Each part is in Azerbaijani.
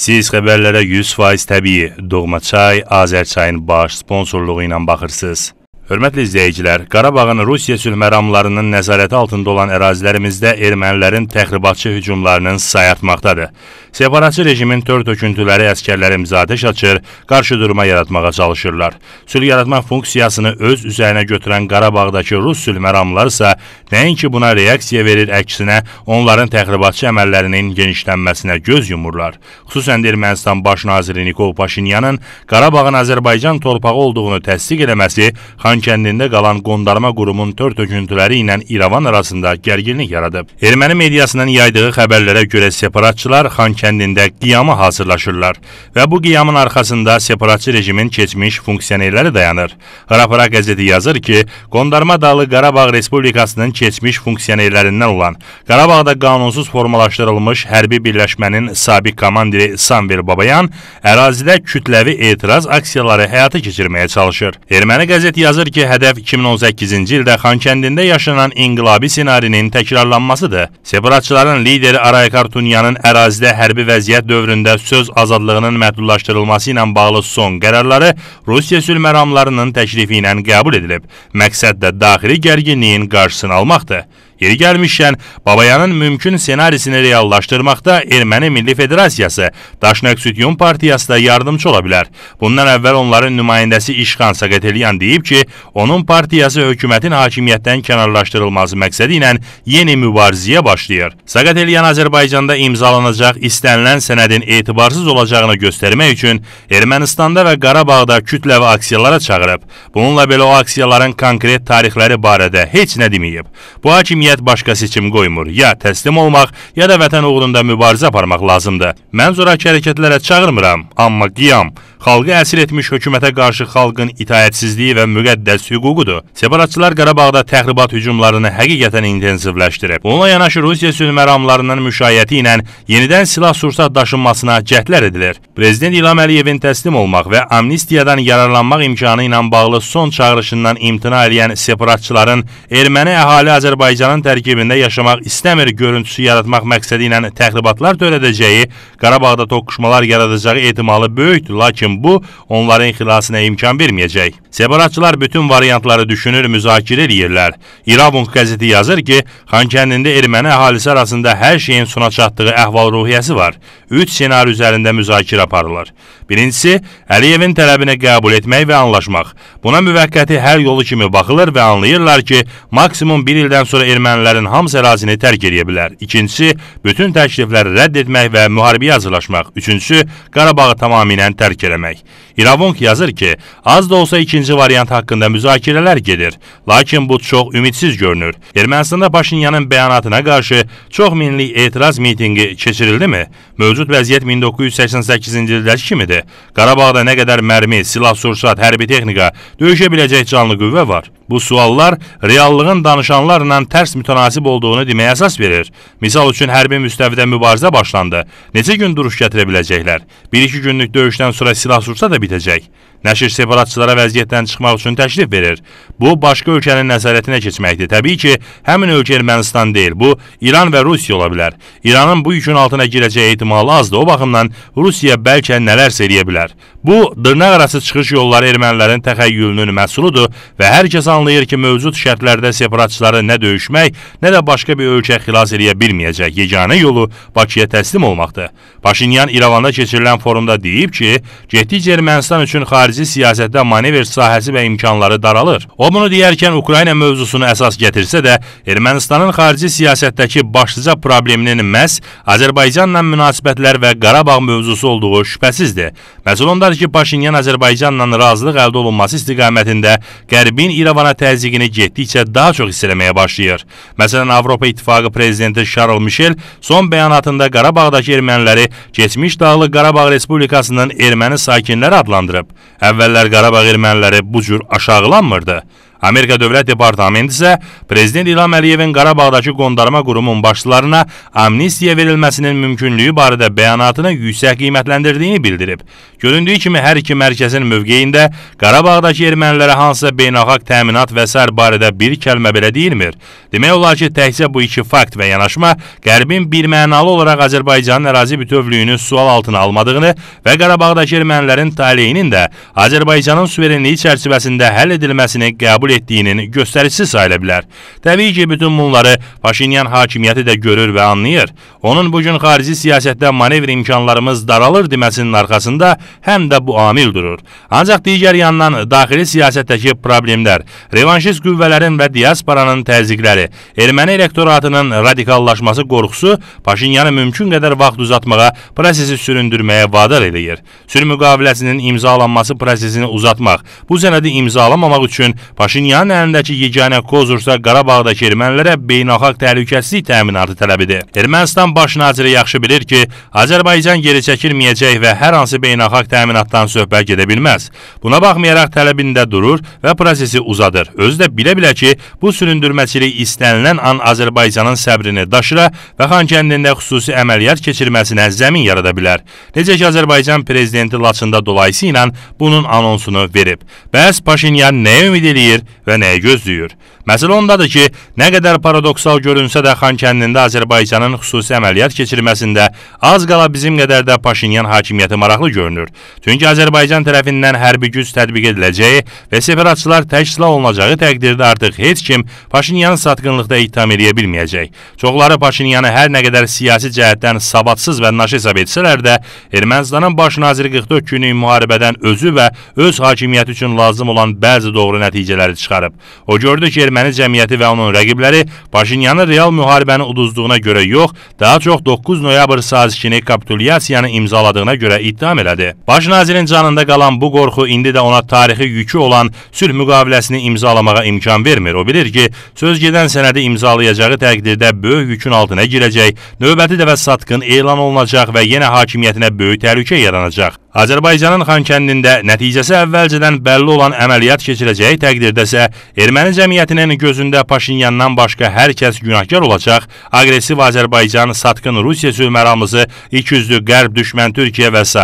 Siz xəbərlərə 100% təbii Doğma Çay Azərçayın baş sponsorluğu ilə baxırsınız. Hörmətli izləyicilər, Qarabağın Rusiya sülhməramlarının nəzarəti altında olan ərazilərimizdə ermənilərin təxribatçı hücumlarının sayartmaqdadır. Separatçı rejimin tör töküntüləri əskərlərimiz atəş açır, qarşı durma yaratmağa çalışırlar. Sülh yaratma funksiyasını öz üzərinə götürən Qarabağdakı Rus sülhməramlılar isə nəinki buna reaksiya verir, əksinə onların təxribatçı əməllərinin genişlənməsinə göz yumurlar. Xüsusən Ermənistan baş naziri Nikol Paşinyanın Qarabağın Azərbaycan torpağı olduğunu təsdiq etməsi xan Ermənistan kəndində qalan qondarma qurumun tör töküntüləri ilə İrəvan arasında gərginlik yaradıb. Erməni mediasının yaydığı xəbərlərə görə separatçılar Xan kəndində qiyama hazırlaşırlar və bu qiyamın arxasında separatçı rejimin keçmiş funksionerləri dayanır. Hrapara qəzeti yazır ki, qondarma dalı Qarabağ Respublikasının keçmiş funksionerlərindən olan Qarabağda qanunsuz formalaşdırılmış hərbi birləşmənin sabiq komandiri Samvel Babayan ərazidə kütləvi etiraz aksiyaları həyata keçirməyə çalışır. Erməni qəzeti yazır bildirir ki, hədəf 2018-ci ildə Xankəndində yaşanan inqilabi senarinin təkrarlanmasıdır. Separatçıların lideri Aray Kartunyanın ərazidə hərbi vəziyyət dövründə söz azadlığının məhdudlaşdırılması ilə bağlı son qərarları Rusiya sülh məramlarının təklifi ilə qəbul edilib. Məqsəd də daxili gərginliyin qarşısını almaqdır. Yeri gəlmişkən, Babayanın mümkün ssenarisini reallaşdırmaqda Erməni Milli Federasiyası, Daşnaq Sütyun Partiyası da yardımcı ola bilər. Bundan əvvəl onların nümayəndəsi İşxan Saqəteliyan deyib ki, onun partiyası hökumətin hakimiyyətdən kənarlaşdırılması məqsədi ilə yeni mübarizəyə başlayır. Saqəteliyan Azərbaycanda imzalanacaq istənilən sənədin etibarsız olacağını göstərmək üçün Ermənistanda və Qarabağda kütləvi aksiyalara çağırıb. Bununla belə o aksiyaların konkret tarixləri barədə heç nə deməyib. Bu hakimiyyət cəmiyyət başqa seçim qoymur. Ya təslim olmaq, ya da vətən uğrunda mübarizə aparmaq lazımdır. Mən zorakı hərəkətlərə çağırmıram, amma qiyam, xalqı əsir etmiş hökumətə qarşı xalqın itayətsizliyi və müqəddəs hüququdur. Separatçılar Qarabağda təxribat hücumlarını həqiqətən intensivləşdirib. Onunla yanaşı Rusiya sülh məramlarının müşayiəti ilə yenidən silah-sursat daşınmasına cəhdlər edilir. Prezident İlham Əliyevin təslim olmaq və amnistiyadan yararlanmaq imkanı ilə bağlı son çağırışından imtina edən separatçıların erməni əhali Azərbaycanın Azərbaycan tərkibində yaşamaq istəmir görüntüsü yaratmaq məqsədi ilə təxribatlar törədəcəyi, Qarabağda toqquşmalar yaradacağı ehtimalı böyükdür, lakin bu onların xilasına imkan verməyəcək. Separatçılar bütün variantları düşünür, müzakirə edirlər. İravunq qəzeti yazır ki, Xankəndində erməni əhalisi arasında hər şeyin sona çatdığı əhval-ruhiyyəsi var. 3 senari üzərində müzakirə aparılır. Birincisi, Əliyevin tələbini qəbul etmək və anlaşmaq. Buna müvəqqəti hər yolu kimi baxılır və anlayırlar ki, maksimum 1 ildən sonra erməni ermənilərin hamısı ərazini tərk edə bilər. İkincisi, bütün təklifləri rədd etmək və müharibəyə hazırlaşmaq. Üçüncüsü, Qarabağı tamamilə tərk eləmək. İravonk yazır ki, az da olsa ikinci variant haqqında müzakirələr gedir, lakin bu çox ümidsiz görünür. Ermənistanda Paşinyanın bəyanatına qarşı çox minlik etiraz mitinqi keçirildimi? Mövcud vəziyyət 1988-ci ildəki kimidir. Qarabağda nə qədər mərmi, silah-sursat, hərbi texnika, döyüşə biləcək canlı qüvvə var? Bu suallar reallığın danışanlarla tərs mütənasib olduğunu deməyə əsas verir. Misal üçün hərbi müstəvidə mübarizə başlandı. Necə gün duruş gətirə biləcəklər? 1-2 günlük döyüşdən sonra silah-sursat da bitəcək edəcək. Nəşir separatçılara vəziyyətdən çıxmaq üçün təklif verir. Bu, başqa ölkənin nəzarətinə keçməkdir. Təbii ki, həmin ölkə Ermənistan deyil, bu, İran və Rusiya ola bilər. İranın bu yükün altına girəcəyi ehtimalı azdır, o baxımdan Rusiya bəlkə nələrsə eləyə bilər. Bu, dırnaq arası çıxış yolları ermənilərin təxəyyülünün məhsuludur və hər kəs anlayır ki, mövcud şərtlərdə separatçıları nə döyüşmək, nə də başqa bir ölkə xilas eləyə bilməyəcək. Yeganə yolu Bakıya təslim olmaqdır. Paşinyan İrəvanda keçirilən forumda deyib ki, getdikcə erməni Ermənistan üçün xarici siyasətdə manevr sahəsi və imkanları daralır. O bunu deyərkən Ukrayna mövzusunu əsas gətirsə də, Ermənistanın xarici siyasətdəki başlıca probleminin məhz Azərbaycanla münasibətlər və Qarabağ mövzusu olduğu şübhəsizdir. Məsəl ondadır ki, Paşinyan Azərbaycanla razılıq əldə olunması istiqamətində Qərbin İrəvana təzyiqini getdikcə daha çox hiss etməyə başlayır. Məsələn, Avropa İttifaqı prezidenti Charles Michel son bəyanatında Qarabağdakı erməniləri keçmiş Dağlıq Qarabağ Respublikasının erməni sakinləri adlandırıb. Əvvəllər Qarabağ erməniləri bu cür aşağılanmırdı. Amerika Dövlət Departamenti isə Prezident İlham Əliyevin Qarabağdakı qondarma qurumun başçılarına amnistiya verilməsinin mümkünlüyü barədə bəyanatını yüksək qiymətləndirdiyini bildirib. Göründüyü kimi hər iki mərkəzin mövqeyində Qarabağdakı ermənilərə hansısa beynəlxalq təminat və s. barədə bir kəlmə belə deyilmir. Demək olar ki, təkcə bu iki fakt və yanaşma Qərbin birmənalı olaraq Azərbaycanın ərazi bütövlüyünü sual altına almadığını və Qarabağdakı ermənilərin taleyinin də Azərbaycanın suverenliyi çərçivəsində həll edilməsini qəbul qəbul etdiyinin göstəricisi sayıla bilər. Təbii ki, bütün bunları Paşinyan hakimiyyəti də görür və anlayır. Onun bu gün xarici siyasətdə manevr imkanlarımız daralır deməsinin arxasında həm də bu amil durur. Ancaq digər yandan daxili siyasətdəki problemlər, revanşist qüvvələrin və diasporanın təzyiqləri, erməni elektoratının radikallaşması qorxusu Paşinyanı mümkün qədər vaxt uzatmağa, prosesi süründürməyə vadar eləyir. Sülh müqaviləsinin imzalanması prosesini uzatmaq, bu sənədi imzalamamaq üçün Paşinyan Paşinyanın əlindəki yeganə kozursa Qarabağdakı ermənilərə beynəlxalq təhlükəsizlik təminatı tələbidir. Ermənistan baş naziri yaxşı bilir ki, Azərbaycan geri çəkilməyəcək və hər hansı beynəlxalq təminatdan söhbət gedə bilməz. Buna baxmayaraq tələbində durur və prosesi uzadır. Özü də bilə-bilə ki, bu süründürməçilik istənilən an Azərbaycanın səbrini daşıra və Xankəndində xüsusi əməliyyat keçirməsinə zəmin yarada bilər. Necə ki Azərbaycan prezidenti Laçında dolayısı ilə bunun anonsunu verib. Bəs Paşinyan nəyə ümid eləyir? ve neye göz diyor? Məsələ ondadır ki, nə qədər paradoksal görünsə də Xankəndində Azərbaycanın xüsusi əməliyyat keçirməsində az qala bizim qədər də Paşinyan hakimiyyəti maraqlı görünür. Çünki Azərbaycan tərəfindən hərbi güc tətbiq ediləcəyi və separatçılar təşkil olunacağı təqdirdə artıq heç kim Paşinyanı satqınlıqda ittiham edə bilməyəcək. Çoxları Paşinyanı hər nə qədər siyasi cəhətdən savadsız və naşı hesab etsələr də, Ermənistanın baş naziri 44 günlük müharibədən özü və öz hakimiyyəti üçün lazım olan bəzi doğru nəticələri çıxarıb. O gördü ki, Ermənistan erməni cəmiyyəti və onun rəqibləri Paşinyanın real müharibəni uduzduğuna görə yox, daha çox 9 noyabr sazişini kapitulyasiyanı imzaladığına görə ittiham elədi. Baş nazirin canında qalan bu qorxu indi də ona tarixi yükü olan sülh müqaviləsini imzalamağa imkan vermir. O bilir ki, söz gedən sənədi imzalayacağı təqdirdə böyük yükün altına girəcək, növbəti dəfə satqın elan olunacaq və yenə hakimiyyətinə böyük təhlükə yaranacaq. Azərbaycanın Xankəndində nəticəsi əvvəlcədən bəlli olan əməliyyat keçirəcəyi təqdirdə isə erməni cəmiyyətinin gözündə Paşinyandan başqa hər kəs günahkar olacaq, agresiv Azərbaycan, satqın Rusiya sülhməramlısı, ikiyüzlü Qərb, düşmən Türkiyə və s.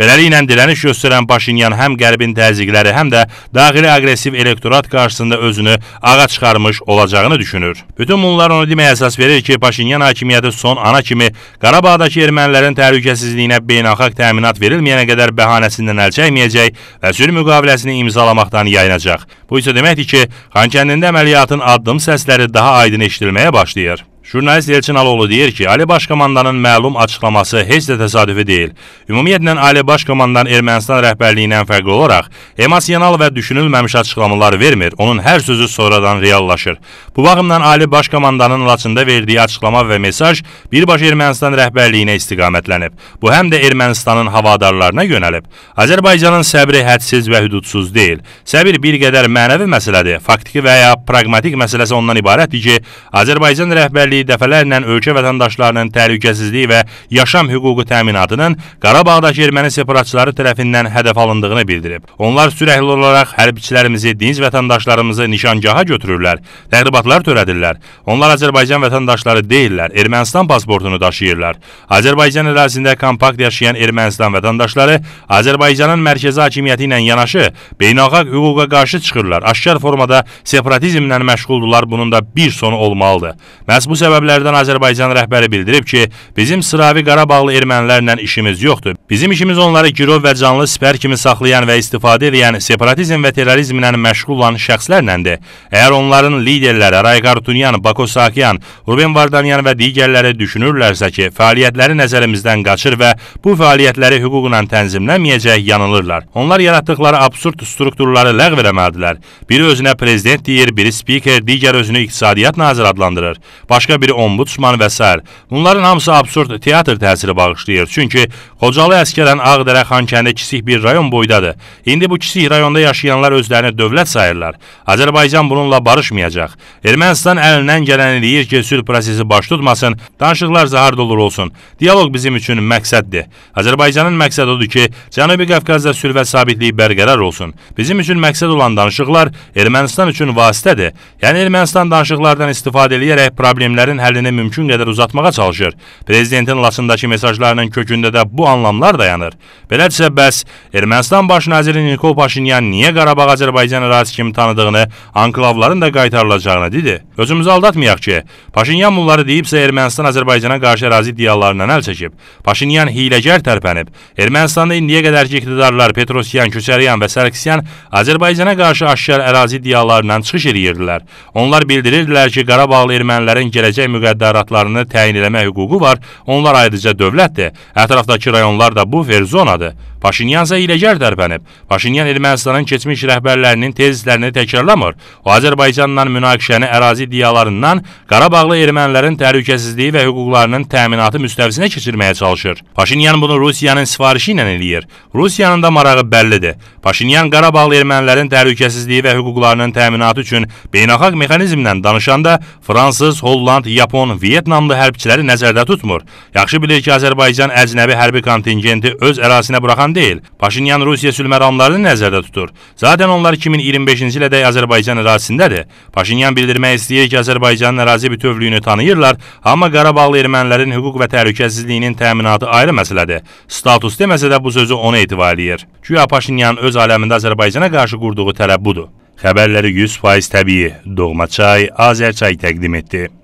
Beləliklə dirəniş göstərən Paşinyan həm Qərbin təzyiqləri, həm də daxili agresiv elektorat qarşısında özünü ağa çıxarmış olacağını düşünür. Bütün bunlar onu deməyə əsas verir ki, Paşinyan hakimiyyəti son ana kimi Qarabağdakı ermənilərin təhlükəsizliyinə beynəlxalq təminat verilməyənə qədər bəhanəsindən əl çəkməyəcək və sülh müqaviləsini imzalamaqdan yayınacaq. Bu isə deməkdir ki, Xankəndində əməliyyatın addım səsləri daha aydın eşidilməyə başlayır. Jurnalist Elçin Aloğlu deyir ki, Ali Baş Komandanın məlum açıqlaması heç də təsadüfi deyil. Ümumiyyətlə, Ali Baş Komandan Ermənistan rəhbərliyindən fərqli olaraq emosional və düşünülməmiş açıqlamalar vermir, onun hər sözü sonradan reallaşır. Bu baxımdan Ali Baş Komandanın Laçında verdiyi açıqlama və mesaj birbaşa Ermənistan rəhbərliyinə istiqamətlənib. Bu həm də Ermənistanın havadarlarına yönəlib. Azərbaycanın səbri hədsiz və hüdudsuz deyil. Səbir bir qədər mənəvi məsələdir, faktiki və ya praqmatik məsələsi ondan ibarətdir ki, Azərbaycan rəhbərliyi Nazirliyi dəfələrlə ölkə vətəndaşlarının təhlükəsizliyi və yaşam hüququ təminatının Qarabağdakı erməni separatçıları tərəfindən hədəf alındığını bildirib. Onlar sürəkli olaraq hərbçilərimizi, dinc vətəndaşlarımızı nişangaha götürürlər, təxribatlar törədirlər. Onlar Azərbaycan vətəndaşları deyillər, Ermənistan pasportunu daşıyırlar. Azərbaycan ərazisində kompakt yaşayan Ermənistan vətəndaşları Azərbaycanın mərkəzi hakimiyyəti ilə yanaşı beynəlxalq hüquqa qarşı çıxırlar. Aşkar formada separatizmlə məşğuldurlar. Bunun da bir sonu olmalıdır. Məhz bu səbəblərdən Azərbaycan rəhbəri bildirib ki, bizim sıravi Qarabağlı ermənilərlə işimiz yoxdur. Bizim işimiz onları girov və canlı sipər kimi saxlayan və istifadə edən separatizm və terrorizmlə məşğul olan şəxslərləndir. Əgər onların liderləri Rayqar Tunyan, Bako Sakyan, Ruben Vardanyan və digərləri düşünürlərsə ki, fəaliyyətləri nəzərimizdən qaçır və bu fəaliyyətləri hüquqla tənzimləməyəcək yanılırlar. Onlar yaratdıqları absurd strukturları ləğv eləməlidirlər. Biri özünə prezident deyir, biri spiker, digər özünü iqtisadiyyat naziri adlandırır. Başqa biri ombudsman və s. Bunların hamısı absurd teatr təsiri bağışlayır. Çünki Xocalı əskərən Ağdərə Xankəndi kiçik bir rayon boydadır. İndi bu kiçik rayonda yaşayanlar özlərini dövlət sayırlar. Azərbaycan bununla barışmayacaq. Ermənistan əlindən gələni eləyir ki, sülh prosesi baş tutmasın, danışıqlar zəhər dolur olsun. Dialoq bizim üçün məqsəddir. Azərbaycanın məqsədi odur ki, Cənubi Qafqazda sülh və sabitlik bərqərar olsun. Bizim üçün məqsəd olan danışıqlar Ermənistan üçün vasitədir. Yəni Ermənistan danışıqlardan istifadə edərək problemlərin həllini mümkün qədər uzatmağa çalışır. Prezidentin Laçındakı mesajlarının kökündə də bu anlamlar hesablar dayanır. Belədirsə bəs Ermənistan baş naziri Nikol Paşinyan niyə Qarabağ Azərbaycan ərazisi kimi tanıdığını, anklavların da qaytarılacağını dedi? Özümüzü aldatmayaq ki, Paşinyan bunları deyibsə Ermənistan Azərbaycana qarşı ərazi iddialarından əl çəkib. Paşinyan hiyləgər tərpənib. Ermənistanda indiyə qədərki iqtidarlar Petrosyan, Köçəryan və Sarkisyan Azərbaycana qarşı aşkar ərazi iddialarından çıxış edirdilər. Onlar bildirirdilər ki, Qarabağlı ermənilərin gələcək müqəddəratlarını təyin etmək hüququ var. Onlar ayrıca dövlətdir. Ətrafdakı rayonlar da da bu verzonadı. Paşinyan isə hiləgər tərpənib. Paşinyan Ermənistanın keçmiş rəhbərlərinin tezislərini təkrarlamır. O Azərbaycanla münaqişəni ərazi diyalarından Qarabağlı ermənilərin təhlükəsizliyi və hüquqlarının təminatı müstəvisinə keçirməyə çalışır. Paşinyan bunu Rusiyanın sifarişi ilə eləyir. Rusiyanın da marağı bəllidir. Paşinyan Qarabağlı ermənilərin təhlükəsizliyi və hüquqlarının təminatı üçün beynəlxalq mexanizmlə danışanda Fransız, Holland, Yapon, Vyetnamlı hərbçiləri nəzərdə tutmur. Yaxşı bilir ki, Azərbaycan əcnəbi hərbi kontingenti öz ərazisinə buraxan Azərbaycan deyil. Paşinyan Rusiya sülhməramlarını nəzərdə tutur. Zaten onlar 2025-ci ilədək Azərbaycan ərazisindədir. Paşinyan bildirmək istəyir ki, Azərbaycanın ərazi bütövlüyünü tanıyırlar, amma Qarabağlı ermənilərin hüquq və təhlükəsizliyinin təminatı ayrı məsələdir. Status deməsə də bu sözü ona etibar eləyir. Güya Paşinyan öz aləmində Azərbaycana qarşı qurduğu tələb budur. Xəbərləri 100% təbii, Doğmaçay, Azərçay təqdim etdi.